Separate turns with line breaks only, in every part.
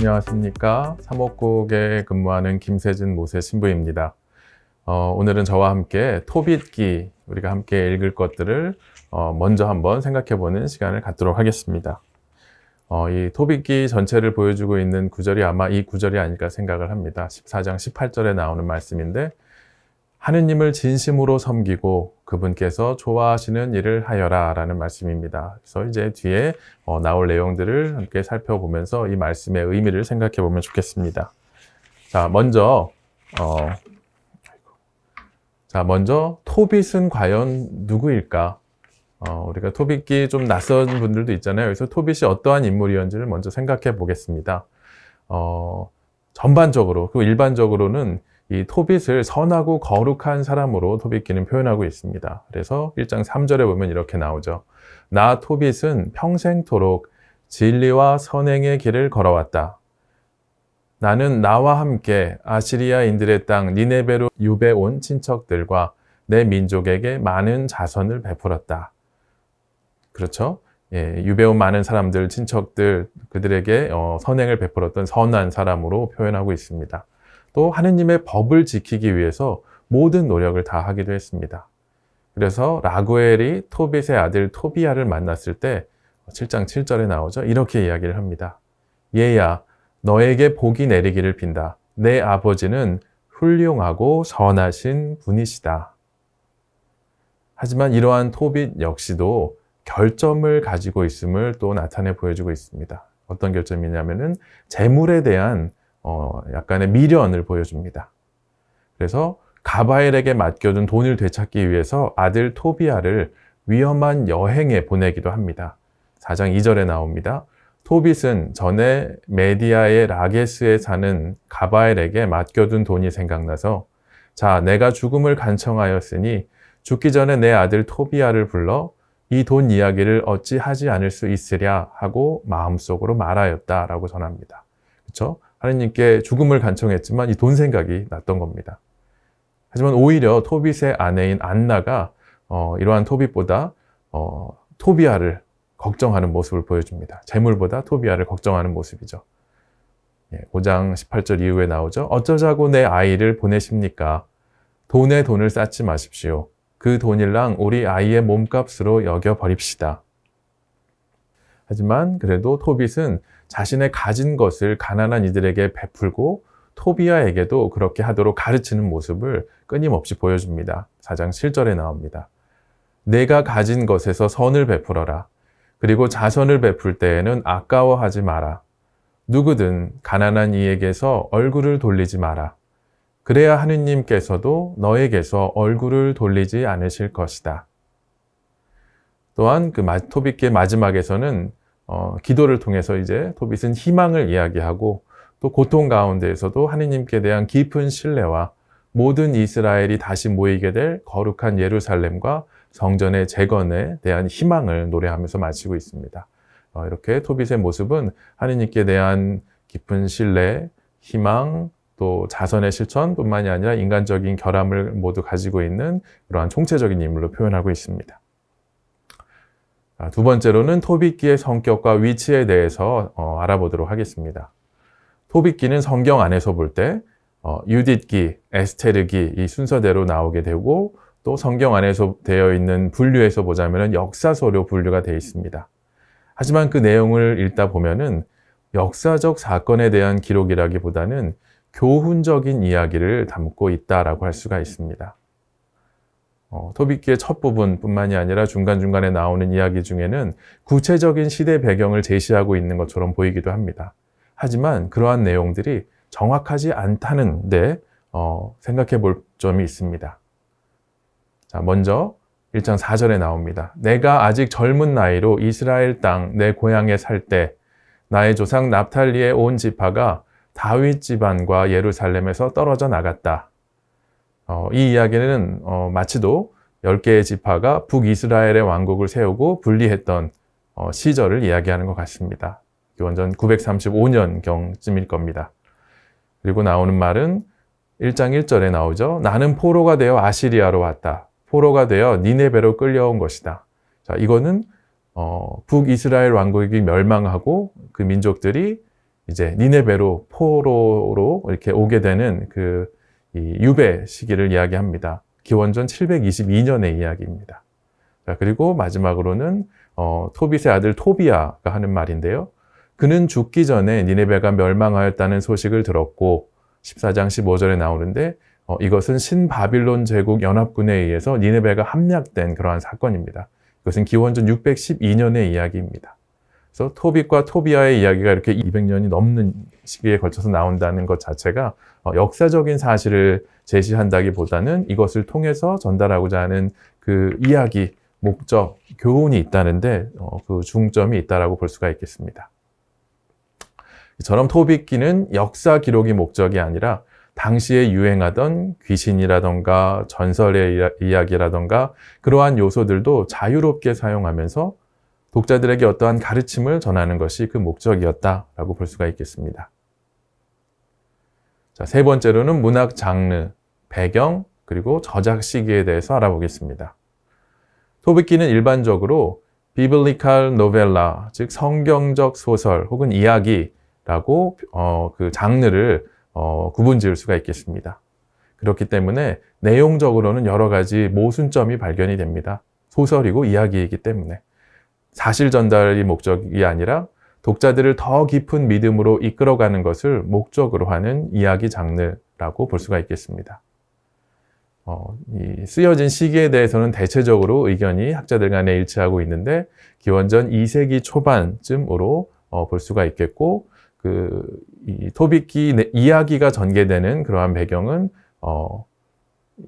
안녕하십니까 삼옥국에 근무하는 김세진 모세 신부입니다 어, 오늘은 저와 함께 토빗기 우리가 함께 읽을 것들을 어, 먼저 한번 생각해 보는 시간을 갖도록 하겠습니다 어, 이 토빗기 전체를 보여주고 있는 구절이 아마 이 구절이 아닐까 생각을 합니다 14장 18절에 나오는 말씀인데 하느님을 진심으로 섬기고 그분께서 좋아하시는 일을 하여라 라는 말씀입니다. 그래서 이제 뒤에 어, 나올 내용들을 함께 살펴보면서 이 말씀의 의미를 생각해 보면 좋겠습니다. 자, 먼저, 어, 자, 먼저 토빗은 과연 누구일까? 어, 우리가 토빗기 좀 낯선 분들도 있잖아요. 그래서 토빗이 어떠한 인물이었는지를 먼저 생각해 보겠습니다. 어, 전반적으로, 그리고 일반적으로는 이 토빗을 선하고 거룩한 사람으로 토빗기는 표현하고 있습니다. 그래서 1장 3절에 보면 이렇게 나오죠. 나 토빗은 평생토록 진리와 선행의 길을 걸어왔다. 나는 나와 함께 아시리아인들의 땅 니네베로 유배 온 친척들과 내 민족에게 많은 자선을 베풀었다. 그렇죠? 예, 유배 온 많은 사람들, 친척들, 그들에게 어, 선행을 베풀었던 선한 사람으로 표현하고 있습니다. 또 하느님의 법을 지키기 위해서 모든 노력을 다하기도 했습니다. 그래서 라구엘이 토빗의 아들 토비아를 만났을 때 7장 7절에 나오죠. 이렇게 이야기를 합니다. 얘야, 너에게 복이 내리기를 빈다. 내 아버지는 훌륭하고 선하신 분이시다. 하지만 이러한 토빗 역시도 결점을 가지고 있음을 또 나타내 보여주고 있습니다. 어떤 결점이냐면은 재물에 대한 어, 약간의 미련을 보여줍니다. 그래서 가바엘에게 맡겨둔 돈을 되찾기 위해서 아들 토비아를 위험한 여행에 보내기도 합니다. 4장 2절에 나옵니다. 토빗은 전에 메디아의 라게스에 사는 가바엘에게 맡겨둔 돈이 생각나서 자, 내가 죽음을 간청하였으니 죽기 전에 내 아들 토비아를 불러 이 돈 이야기를 어찌 하지 않을 수 있으랴 하고 마음속으로 말하였다라고 전합니다. 그렇죠? 하느님께 죽음을 간청했지만 이 돈 생각이 났던 겁니다. 하지만 오히려 토빗의 아내인 안나가 어, 이러한 토빗보다 어, 토비아를 걱정하는 모습을 보여줍니다. 재물보다 토비아를 걱정하는 모습이죠. 예, 5장 18절 이후에 나오죠. 어쩌자고 내 아이를 보내십니까? 돈에 돈을 쌓지 마십시오. 그 돈일랑 우리 아이의 몸값으로 여겨버립시다. 하지만 그래도 토빗은 자신의 가진 것을 가난한 이들에게 베풀고 토비아에게도 그렇게 하도록 가르치는 모습을 끊임없이 보여줍니다. 4장 7절에 나옵니다. 내가 가진 것에서 선을 베풀어라. 그리고 자선을 베풀 때에는 아까워하지 마라. 누구든 가난한 이에게서 얼굴을 돌리지 마라. 그래야 하느님께서도 너에게서 얼굴을 돌리지 않으실 것이다. 또한 그 토비께 마지막에서는 어, 기도를 통해서 이제 도빗은 희망을 이야기하고 또 고통 가운데에서도 하느님께 대한 깊은 신뢰와 모든 이스라엘이 다시 모이게 될 거룩한 예루살렘과 성전의 재건에 대한 희망을 노래하면서 마치고 있습니다. 어, 이렇게 토빗의 모습은 하느님께 대한 깊은 신뢰, 희망, 또 자선의 실천뿐만이 아니라 인간적인 결함을 모두 가지고 있는 그러한 총체적인 인물로 표현하고 있습니다. 아, 두 번째로는 토비기의 성격과 위치에 대해서 어, 알아보도록 하겠습니다. 토비기는 성경 안에서 볼때 어, 유딧기, 에스테르기 이 순서대로 나오게 되고 또 성경 안에서 되어 있는 분류에서 보자면 역사서류 분류가 되어 있습니다. 하지만 그 내용을 읽다 보면은 역사적 사건에 대한 기록이라기보다는 교훈적인 이야기를 담고 있다라고 할 수가 있습니다. 어, 토비키의 첫 부분뿐만이 아니라 중간중간에 나오는 이야기 중에는 구체적인 시대 배경을 제시하고 있는 것처럼 보이기도 합니다. 하지만 그러한 내용들이 정확하지 않다는데 어, 생각해 볼 점이 있습니다. 자, 먼저 1장 4절에 나옵니다. 내가 아직 젊은 나이로 이스라엘 땅 내 고향에 살 때 나의 조상 납탈리의 온 지파가 다윗 집안과 예루살렘에서 떨어져 나갔다. 어, 이 이야기는 어, 마치도 10개의 지파가 북이스라엘의 왕국을 세우고 분리했던 어, 시절을 이야기하는 것 같습니다. 기원전 935년경쯤일 겁니다. 그리고 나오는 말은 1장 1절에 나오죠. 나는 포로가 되어 아시리아로 왔다. 포로가 되어 니네베로 끌려온 것이다. 자, 이거는 어, 북이스라엘 왕국이 멸망하고 그 민족들이 이제 니네베로 포로로 이렇게 오게 되는 그 유배 시기를 이야기합니다. 기원전 722년의 이야기입니다. 자, 그리고 마지막으로는 어, 토빗의 아들 토비아가 하는 말인데요. 그는 죽기 전에 니네베가 멸망하였다는 소식을 들었고 14장 15절에 나오는데 어, 이것은 신바빌론 제국 연합군에 의해서 니네베가 함락된 그러한 사건입니다. 이것은 기원전 612년의 이야기입니다. 그래서 토빗과 토비아의 이야기가 이렇게 200년이 넘는 시기에 걸쳐서 나온다는 것 자체가 어, 역사적인 사실을 제시한다기보다는 이것을 통해서 전달하고자 하는 그 이야기, 목적, 교훈이 있다는데 어, 그 중점이 있다라고 볼 수가 있겠습니다. 저처럼 토비끼는 역사 기록이 목적이 아니라 당시에 유행하던 귀신이라던가 전설의 이야기라던가 그러한 요소들도 자유롭게 사용하면서 독자들에게 어떠한 가르침을 전하는 것이 그 목적이었다라고 볼 수가 있겠습니다. 자, 세 번째로는 문학 장르, 배경, 그리고 저작 시기에 대해서 알아보겠습니다. 토비키는 일반적으로 비블리칼 노벨라, 즉 성경적 소설 혹은 이야기라고 어, 그 장르를 어, 구분지을 수가 있겠습니다. 그렇기 때문에 내용적으로는 여러 가지 모순점이 발견이 됩니다. 소설이고 이야기이기 때문에. 사실 전달이 목적이 아니라 독자들을 더 깊은 믿음으로 이끌어가는 것을 목적으로 하는 이야기 장르라고 볼 수가 있겠습니다. 어, 쓰여진 시기에 대해서는 대체적으로 의견이 학자들 간에 일치하고 있는데 기원전 2세기 초반쯤으로 어, 볼 수가 있겠고 그 토비키 이야기가 전개되는 그러한 배경은 어,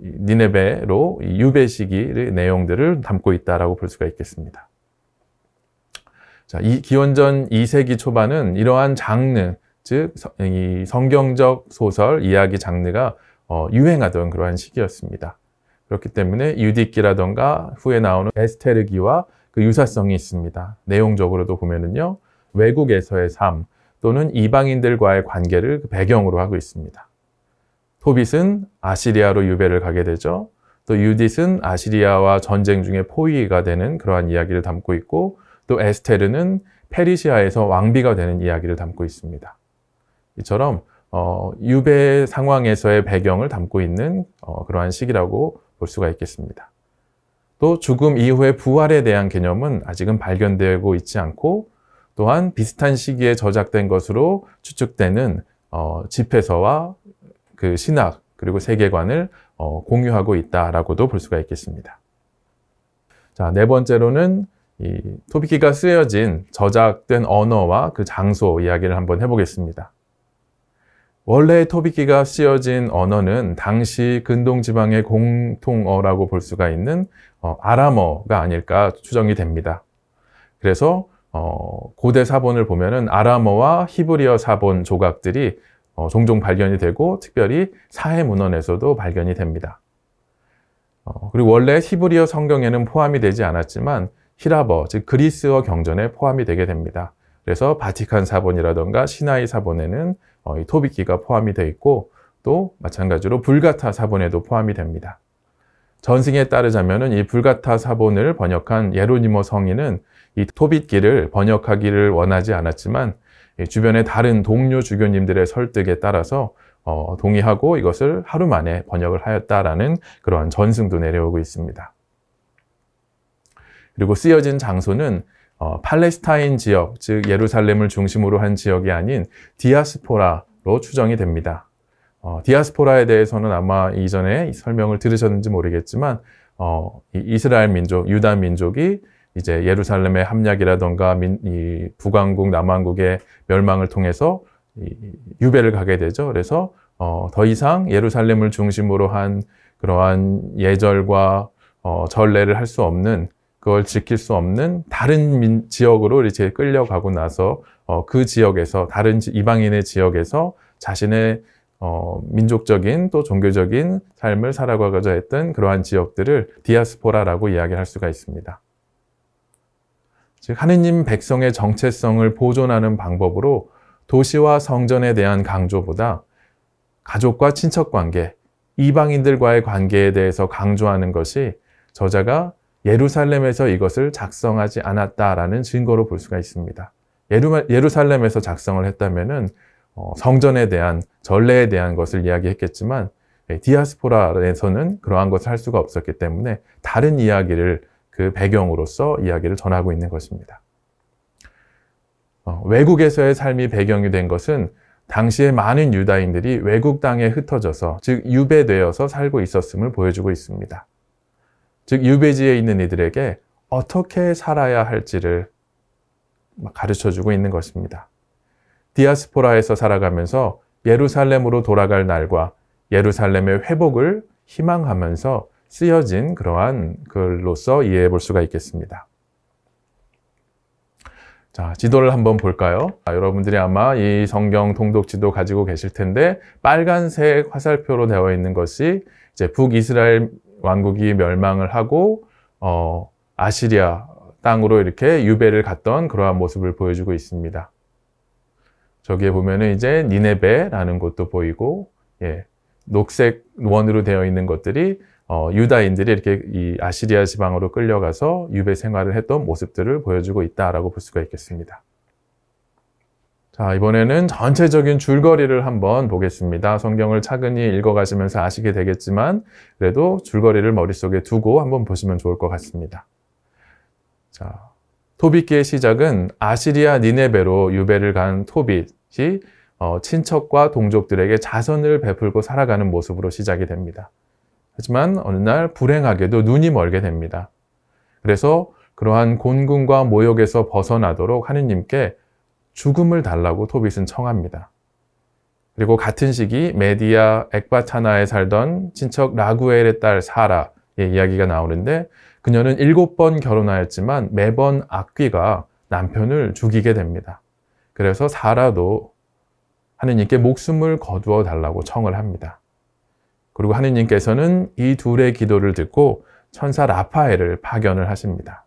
니네베로 유배 시기의 내용들을 담고 있다라고 볼 수가 있겠습니다. 자, 이 기원전 2세기 초반은 이러한 장르, 즉이 성경적 소설 이야기 장르가 어, 유행하던 그러한 시기였습니다. 그렇기 때문에 유디기라던가 후에 나오는 에스테르기와 그 유사성이 있습니다. 내용적으로도 보면은요. 외국에서의 삶 또는 이방인들과의 관계를 그 배경으로 하고 있습니다. 토빗은 아시리아로 유배를 가게 되죠. 또 유딧은 아시리아와 전쟁 중에 포위가 되는 그러한 이야기를 담고 있고 또 에스테르는 페르시아에서 왕비가 되는 이야기를 담고 있습니다. 이처럼 어, 유배 상황에서의 배경을 담고 있는 어, 그러한 시기라고 볼 수가 있겠습니다. 또 죽음 이후의 부활에 대한 개념은 아직은 발견되고 있지 않고 또한 비슷한 시기에 저작된 것으로 추측되는 어, 집회서와 그 신학 그리고 세계관을 어, 공유하고 있다라고도 볼 수가 있겠습니다. 자, 네 번째로는 이 토비키가 쓰여진 저작된 언어와 그 장소 이야기를 한번 해보겠습니다. 원래 토비키가 쓰여진 언어는 당시 근동 지방의 공통어라고 볼 수가 있는 어, 아람어가 아닐까 추정이 됩니다. 그래서 어, 고대 사본을 보면은 아람어와 히브리어 사본 조각들이 어, 종종 발견이 되고 특별히 사회 문헌에서도 발견이 됩니다. 어, 그리고 원래 히브리어 성경에는 포함이 되지 않았지만 히라버, 즉 그리스어 경전에 포함이 되게 됩니다. 그래서 바티칸 사본이라던가 시나이 사본에는 어, 이 토비키가 포함이 되어 있고 또 마찬가지로 불가타 사본에도 포함이 됩니다. 전승에 따르자면 이 불가타 사본을 번역한 예로니모 성인은 이토비기를 번역하기를 원하지 않았지만 주변의 다른 동료 주교님들의 설득에 따라서 어, 동의하고 이것을 하루 만에 번역을 하였다라는 그러한 전승도 내려오고 있습니다. 그리고 쓰여진 장소는 어, 팔레스타인 지역, 즉 예루살렘을 중심으로 한 지역이 아닌 디아스포라로 추정이 됩니다. 어, 디아스포라에 대해서는 아마 이전에 설명을 들으셨는지 모르겠지만 어, 이스라엘 민족, 유다 민족이 이제 예루살렘의 합략이라던가 민, 이 북왕국, 남왕국의 멸망을 통해서 이, 유배를 가게 되죠. 그래서 어, 더 이상 예루살렘을 중심으로 한 그러한 예절과 어, 전례를 할 수 없는 그걸 지킬 수 없는 다른 민, 지역으로 이제 끌려가고 나서 어, 그 지역에서 다른 이방인의 지역에서 자신의 어, 민족적인 또 종교적인 삶을 살아가고자 했던 그러한 지역들을 디아스포라라고 이야기할 수가 있습니다. 즉 하느님 백성의 정체성을 보존하는 방법으로 도시와 성전에 대한 강조보다 가족과 친척 관계, 이방인들과의 관계에 대해서 강조하는 것이 저자가 예루살렘에서 이것을 작성하지 않았다라는 증거로 볼 수가 있습니다. 예루살렘에서 작성을 했다면은 어, 성전에 대한 전례에 대한 것을 이야기했겠지만 예, 디아스포라에서는 그러한 것을 할 수가 없었기 때문에 다른 이야기를 그 배경으로서 이야기를 전하고 있는 것입니다. 어, 외국에서의 삶이 배경이 된 것은 당시에 많은 유다인들이 외국 땅에 흩어져서 즉 유배되어서 살고 있었음을 보여주고 있습니다. 즉 유배지에 있는 이들에게 어떻게 살아야 할지를 가르쳐 주고 있는 것입니다. 디아스포라에서 살아가면서 예루살렘으로 돌아갈 날과 예루살렘의 회복을 희망하면서 쓰여진 그러한 글로서 이해해 볼 수가 있겠습니다. 자, 지도를 한번 볼까요? 아, 여러분들이 아마 이 성경 통독 지도 가지고 계실 텐데 빨간색 화살표로 되어 있는 것이 이제 북이스라엘 왕국이 멸망을 하고 어, 아시리아 땅으로 이렇게 유배를 갔던 그러한 모습을 보여주고 있습니다. 저기에 보면은 이제 니네베라는 곳도 보이고 예, 녹색 원으로 되어 있는 것들이 어, 유다인들이 이렇게 이 아시리아 지방으로 끌려가서 유배 생활을 했던 모습들을 보여주고 있다라고 볼 수가 있겠습니다. 자, 이번에는 전체적인 줄거리를 한번 보겠습니다. 성경을 차근히 읽어가시면서 아시게 되겠지만, 그래도 줄거리를 머릿속에 두고 한번 보시면 좋을 것 같습니다. 자, 토빗기의 시작은 아시리아 니네베로 유배를 간 토빗이 어, 친척과 동족들에게 자선을 베풀고 살아가는 모습으로 시작이 됩니다. 하지만 어느 날 불행하게도 눈이 멀게 됩니다. 그래서 그러한 곤궁과 모욕에서 벗어나도록 하느님께 죽음을 달라고 토빗은 청합니다. 그리고 같은 시기 메디아 액바차나에 살던 친척 라구엘의 딸 사라의 이야기가 나오는데 그녀는 일곱 번 결혼하였지만 매번 악귀가 남편을 죽이게 됩니다. 그래서 사라도 하느님께 목숨을 거두어 달라고 청을 합니다. 그리고 하느님께서는 이 둘의 기도를 듣고 천사 라파엘을 파견을 하십니다.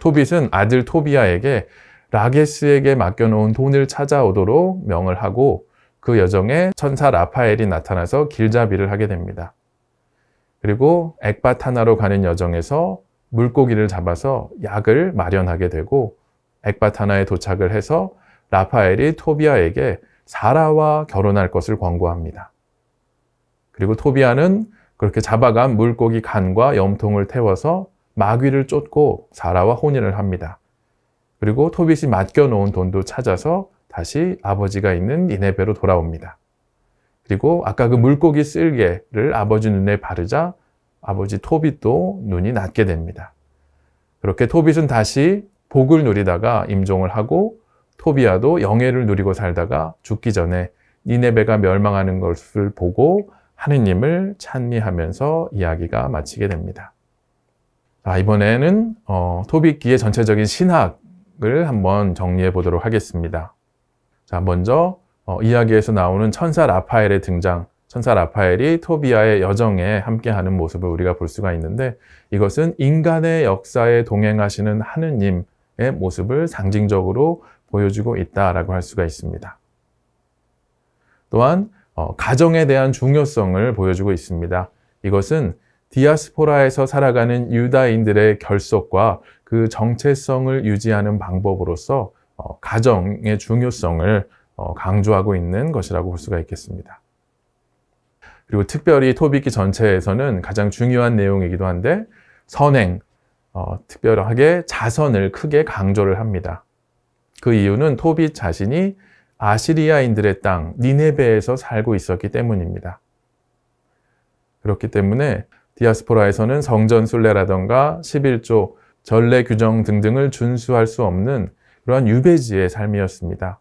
토빗은 아들 토비아에게 라게스에게 맡겨놓은 돈을 찾아오도록 명을 하고 그 여정에 천사 라파엘이 나타나서 길잡이를 하게 됩니다. 그리고 액바타나로 가는 여정에서 물고기를 잡아서 약을 마련하게 되고 액바타나에 도착을 해서 라파엘이 토비아에게 사라와 결혼할 것을 권고합니다. 그리고 토비아는 그렇게 잡아간 물고기 간과 염통을 태워서 마귀를 쫓고 사라와 혼인을 합니다. 그리고 토빗이 맡겨놓은 돈도 찾아서 다시 아버지가 있는 니네베로 돌아옵니다. 그리고 아까 그 물고기 쓸개를 아버지 눈에 바르자 아버지 토빗도 눈이 낫게 됩니다. 그렇게 토빗은 다시 복을 누리다가 임종을 하고 토비아도 영예를 누리고 살다가 죽기 전에 니네베가 멸망하는 것을 보고 하느님을 찬미하면서 이야기가 마치게 됩니다. 아, 이번에는 어, 토비기의 전체적인 신학 내용을 한번 정리해 보도록 하겠습니다. 자, 먼저 어, 이야기에서 나오는 천사 라파엘의 등장, 천사 라파엘이 토비아의 여정에 함께하는 모습을 우리가 볼 수가 있는데 이것은 인간의 역사에 동행하시는 하느님의 모습을 상징적으로 보여주고 있다라고 할 수가 있습니다. 또한 어, 가정에 대한 중요성을 보여주고 있습니다. 이것은 디아스포라에서 살아가는 유다인들의 결속과 그 정체성을 유지하는 방법으로서 어, 가정의 중요성을 어, 강조하고 있는 것이라고 볼 수가 있겠습니다. 그리고 특별히 토비키 전체에서는 가장 중요한 내용이기도 한데 선행, 어, 특별하게 자선을 크게 강조를 합니다. 그 이유는 토비 자신이 아시리아인들의 땅 니네베에서 살고 있었기 때문입니다. 그렇기 때문에 디아스포라에서는 성전 순례라던가 11조 전례 규정 등등을 준수할 수 없는 그러한 유배지의 삶이었습니다.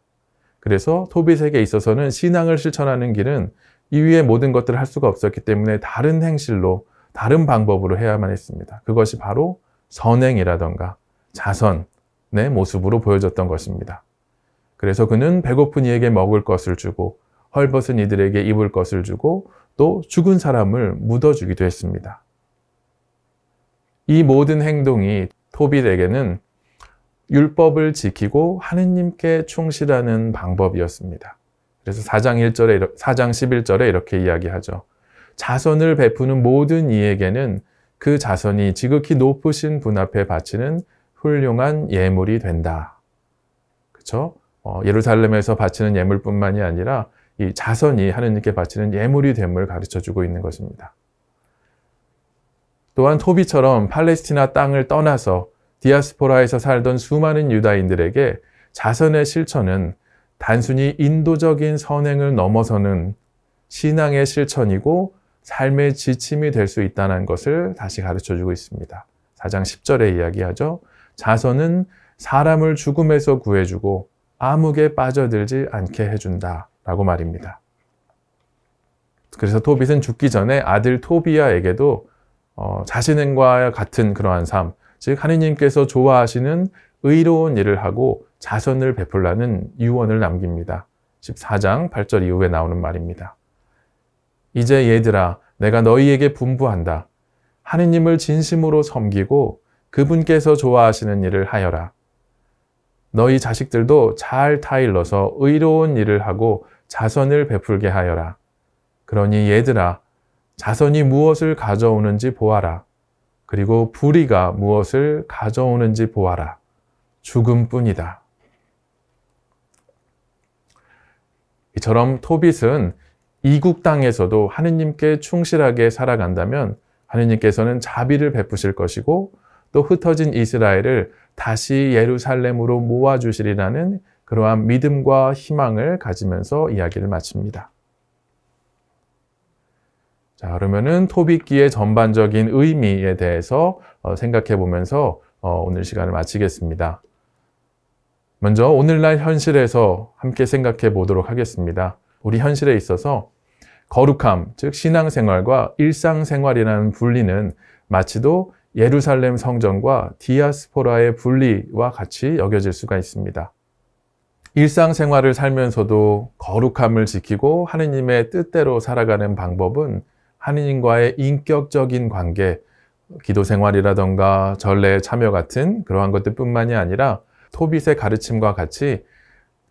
그래서 토빗에게 있어서는 신앙을 실천하는 길은 이외의 모든 것들을 할 수가 없었기 때문에 다른 행실로 다른 방법으로 해야만 했습니다. 그것이 바로 선행이라던가 자선의 모습으로 보여졌던 것입니다. 그래서 그는 배고픈 이에게 먹을 것을 주고 헐벗은 이들에게 입을 것을 주고 또 죽은 사람을 묻어주기도 했습니다. 이 모든 행동이 토빌에게는 율법을 지키고 하느님께 충실하는 방법이었습니다. 그래서 4장 1절에 4장 11절에 이렇게 이야기하죠. 자선을 베푸는 모든 이에게는 그 자선이 지극히 높으신 분 앞에 바치는 훌륭한 예물이 된다. 그렇죠? 어, 예루살렘에서 바치는 예물뿐만이 아니라 이 자선이 하느님께 바치는 예물이 됨을 가르쳐 주고 있는 것입니다. 또한 토비처럼 팔레스티나 땅을 떠나서 디아스포라에서 살던 수많은 유다인들에게 자선의 실천은 단순히 인도적인 선행을 넘어서는 신앙의 실천이고 삶의 지침이 될 수 있다는 것을 다시 가르쳐 주고 있습니다. 4장 10절에 이야기하죠. 자선은 사람을 죽음에서 구해주고 암흑에 빠져들지 않게 해준다. 라고 말입니다. 그래서 토빗은 죽기 전에 아들 토비아에게도 어, 자신과 같은 그러한 삶, 즉 하느님께서 좋아하시는 의로운 일을 하고 자선을 베풀라는 유언을 남깁니다. 14장 8절 이후에 나오는 말입니다. 이제 얘들아, 내가 너희에게 분부한다. 하느님을 진심으로 섬기고 그분께서 좋아하시는 일을 하여라. 너희 자식들도 잘 타일러서 의로운 일을 하고 자선을 베풀게 하여라. 그러니 얘들아, 자선이 무엇을 가져오는지 보아라. 그리고 불의가 무엇을 가져오는지 보아라. 죽음뿐이다. 이처럼 토빗은 이국 땅에서도 하느님께 충실하게 살아간다면 하느님께서는 자비를 베푸실 것이고 또 흩어진 이스라엘을 다시 예루살렘으로 모아주시리라는 그러한 믿음과 희망을 가지면서 이야기를 마칩니다. 자, 그러면은 토비끼의 전반적인 의미에 대해서 어, 생각해 보면서 어, 오늘 시간을 마치겠습니다. 먼저 오늘날 현실에서 함께 생각해 보도록 하겠습니다. 우리 현실에 있어서 거룩함, 즉 신앙생활과 일상생활이라는 분리는 마치도 예루살렘 성전과 디아스포라의 분리와 같이 여겨질 수가 있습니다. 일상생활을 살면서도 거룩함을 지키고 하느님의 뜻대로 살아가는 방법은 하느님과의 인격적인 관계, 기도 생활이라던가 전례에 참여 같은 그러한 것들뿐만이 아니라 토빗의 가르침과 같이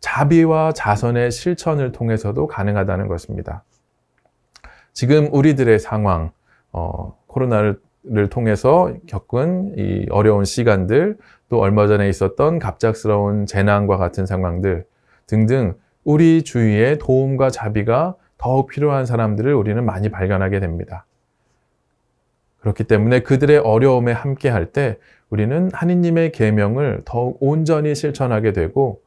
자비와 자선의 실천을 통해서도 가능하다는 것입니다. 지금 우리들의 상황, 어, 코로나를 통해서 겪은 이 어려운 시간들, 또 얼마 전에 있었던 갑작스러운 재난과 같은 상황들 등등 우리 주위에 도움과 자비가 더욱 필요한 사람들을 우리는 많이 발견하게 됩니다. 그렇기 때문에 그들의 어려움에 함께 할 때 우리는 하느님의 계명을 더욱 온전히 실천하게 되고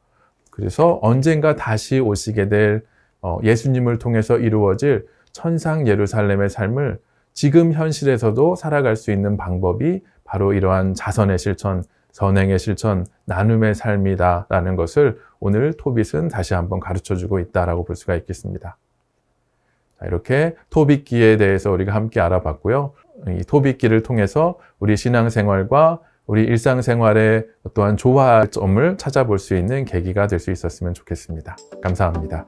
그래서 언젠가 다시 오시게 될 어, 예수님을 통해서 이루어질 천상 예루살렘의 삶을 지금 현실에서도 살아갈 수 있는 방법이 바로 이러한 자선의 실천, 선행의 실천, 나눔의 삶이다라는 것을 오늘 토빗은 다시 한번 가르쳐 주고 있다라고 볼 수가 있겠습니다. 이렇게 토비끼에 대해서 우리가 함께 알아봤고요. 이 토빗기를 통해서 우리 신앙생활과 우리 일상생활의 어떠한 조화점을 찾아볼 수 있는 계기가 될 수 있었으면 좋겠습니다. 감사합니다.